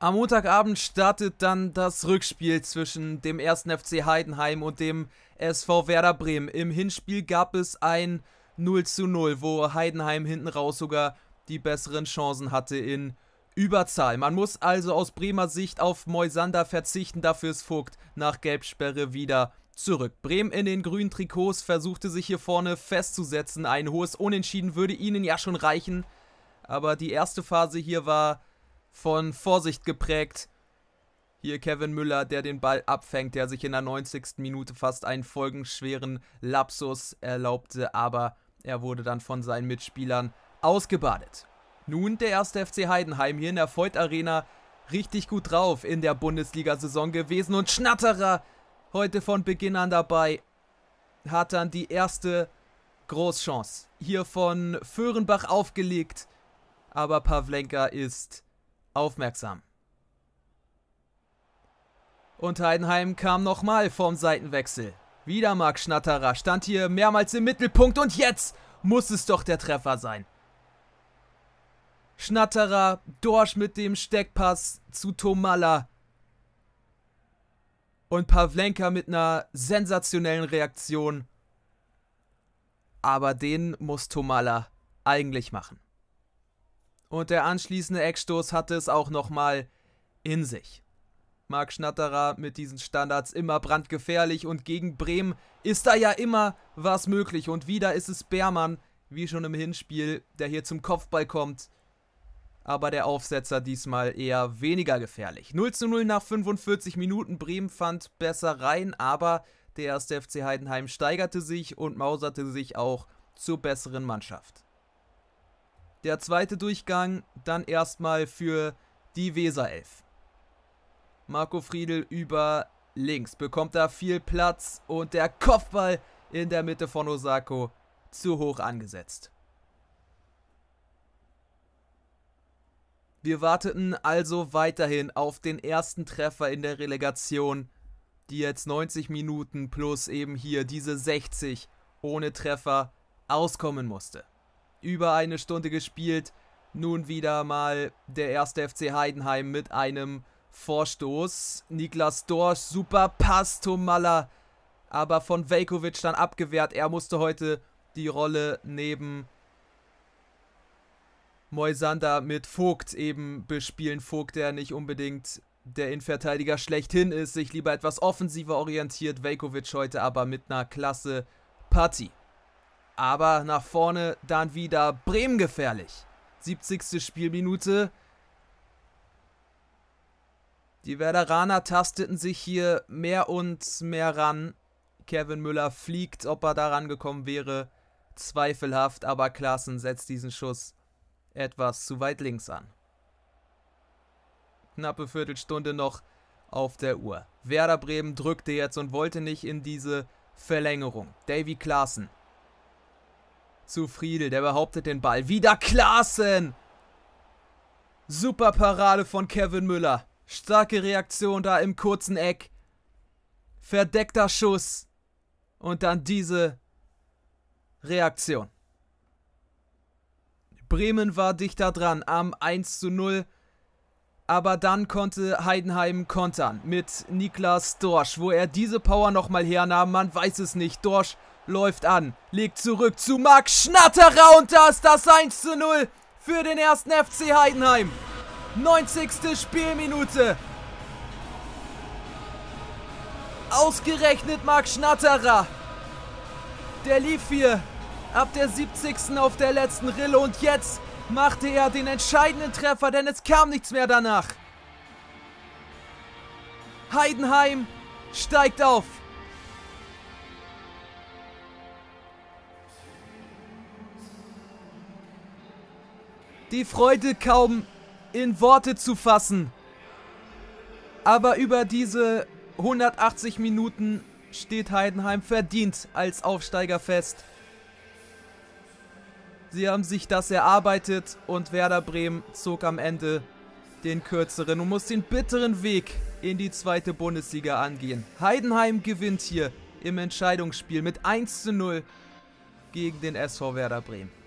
Am Montagabend startet dann das Rückspiel zwischen dem 1. FC Heidenheim und dem SV Werder Bremen. Im Hinspiel gab es ein 0 zu 0, wo Heidenheim hinten raus sogar die besseren Chancen hatte in Überzahl. Man muss also aus Bremer Sicht auf Moisander verzichten, dafür ist Vogt nach Gelbsperre wieder zurück. Bremen in den grünen Trikots versuchte sich hier vorne festzusetzen. Ein hohes Unentschieden würde ihnen ja schon reichen, aber die erste Phase hier war von Vorsicht geprägt. Hier Kevin Müller, der den Ball abfängt, der sich in der 90. Minute fast einen folgenschweren Lapsus erlaubte, aber er wurde dann von seinen Mitspielern ausgebadet. Nun der erste FC Heidenheim hier in der Voigt Arena richtig gut drauf in der Bundesliga-Saison gewesen und Schnatterer heute von Beginn an dabei hat dann die erste Großchance hier von Föhrenbach aufgelegt, aber Pavlenka ist aufmerksam. Und Heidenheim kam nochmal vorm Seitenwechsel. Wieder Marc Schnatterer stand hier mehrmals im Mittelpunkt und jetzt muss es doch der Treffer sein. Schnatterer, Dorsch mit dem Steckpass zu Tomalla. Und Pavlenka mit einer sensationellen Reaktion. Aber den muss Tomala eigentlich machen. Und der anschließende Eckstoß hatte es auch nochmal in sich. Marc Schnatterer mit diesen Standards immer brandgefährlich und gegen Bremen ist da ja immer was möglich. Und wieder ist es Beermann, wie schon im Hinspiel, der hier zum Kopfball kommt. Aber der Aufsetzer diesmal eher weniger gefährlich. 0 zu 0 nach 45 Minuten. Bremen fand besser rein, aber der erste FC Heidenheim steigerte sich und mauserte sich auch zur besseren Mannschaft. Der zweite Durchgang dann erstmal für die Weser 11. Marco Friedl über links, bekommt da viel Platz und der Kopfball in der Mitte von Osako zu hoch angesetzt. Wir warteten also weiterhin auf den ersten Treffer in der Relegation, die jetzt 90 Minuten plus eben hier diese 60 ohne Treffer auskommen musste über eine Stunde gespielt. Nun wieder mal der erste FC Heidenheim mit einem Vorstoß. Niklas Dorsch, super Pass, Tomalla. Aber von Velkovic dann abgewehrt. Er musste heute die Rolle neben Moisander mit Vogt eben bespielen. Vogt, der nicht unbedingt der Innenverteidiger schlechthin ist, sich lieber etwas offensiver orientiert. Velkovic heute aber mit einer klasse Partie. Aber nach vorne dann wieder Bremen gefährlich. 70. Spielminute. Die Werderaner tasteten sich hier mehr und mehr ran. Kevin Müller fliegt, ob er da rangekommen wäre. Zweifelhaft, aber Klassen setzt diesen Schuss etwas zu weit links an. Knappe Viertelstunde noch auf der Uhr. Werder Bremen drückte jetzt und wollte nicht in diese Verlängerung. Davy Klassen zu Friedel. Der behauptet den Ball. Wieder Klaassen. Super Parade von Kevin Müller. Starke Reaktion da im kurzen Eck. Verdeckter Schuss. Und dann diese Reaktion. Bremen war dichter dran am 1 zu 0. Aber dann konnte Heidenheim kontern mit Niklas Dorsch. Wo er diese Power nochmal hernahm, man weiß es nicht. Dorsch läuft an, legt zurück zu Max Schnatterer und da ist das 1 zu 0 für den ersten FC Heidenheim. 90. Spielminute. Ausgerechnet Marc Schnatterer. Der lief hier ab der 70. auf der letzten Rille und jetzt machte er den entscheidenden Treffer, denn es kam nichts mehr danach. Heidenheim steigt auf. Die Freude kaum in Worte zu fassen. Aber über diese 180 Minuten steht Heidenheim verdient als Aufsteiger fest. Sie haben sich das erarbeitet und Werder Bremen zog am Ende den kürzeren und muss den bitteren Weg in die zweite Bundesliga angehen. Heidenheim gewinnt hier im Entscheidungsspiel mit 1 zu 0 gegen den SV Werder Bremen.